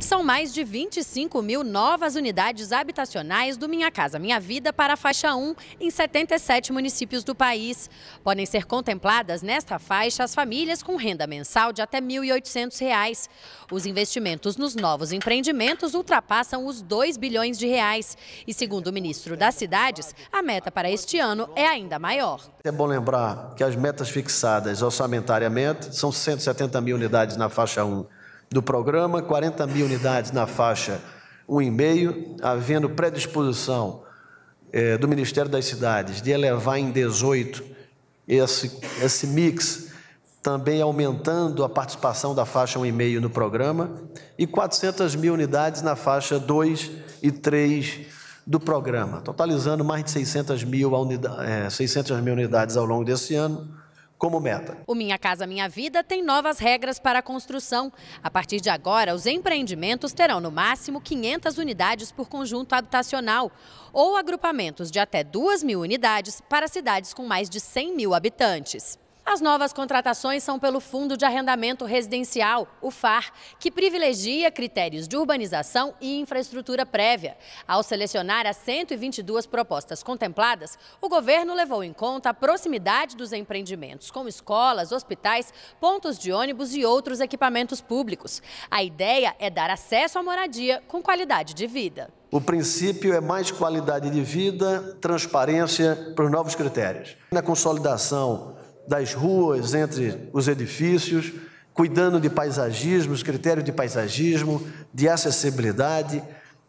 São mais de 25 mil novas unidades habitacionais do Minha Casa Minha Vida para a faixa 1 em 77 municípios do país. Podem ser contempladas nesta faixa as famílias com renda mensal de até R$ 1.800. Os investimentos nos novos empreendimentos ultrapassam os 2 bilhões de reais. E segundo o ministro das Cidades, a meta para este ano é ainda maior. É bom lembrar que as metas fixadas orçamentariamente são 170 mil unidades na faixa 1 do programa, 40 mil unidades na faixa 1,5, havendo predisposição eh, do Ministério das Cidades de elevar em 18 esse, esse mix, também aumentando a participação da faixa 1,5 no programa, e 400 mil unidades na faixa 2 e 3 do programa, totalizando mais de 600 mil, unidade, é, 600 mil unidades ao longo desse ano como meta. O Minha Casa Minha Vida tem novas regras para a construção. A partir de agora, os empreendimentos terão no máximo 500 unidades por conjunto habitacional ou agrupamentos de até 2 mil unidades para cidades com mais de 100 mil habitantes. As novas contratações são pelo Fundo de Arrendamento Residencial, o FAR, que privilegia critérios de urbanização e infraestrutura prévia. Ao selecionar as 122 propostas contempladas, o governo levou em conta a proximidade dos empreendimentos, com escolas, hospitais, pontos de ônibus e outros equipamentos públicos. A ideia é dar acesso à moradia com qualidade de vida. O princípio é mais qualidade de vida, transparência para os novos critérios. Na consolidação das ruas entre os edifícios, cuidando de paisagismos, critérios de paisagismo, de acessibilidade,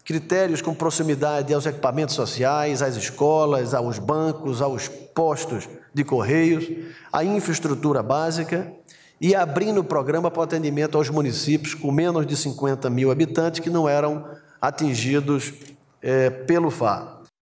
critérios com proximidade aos equipamentos sociais, às escolas, aos bancos, aos postos de correios, à infraestrutura básica e abrindo o programa para o atendimento aos municípios com menos de 50 mil habitantes que não eram atingidos é, pelo FAR.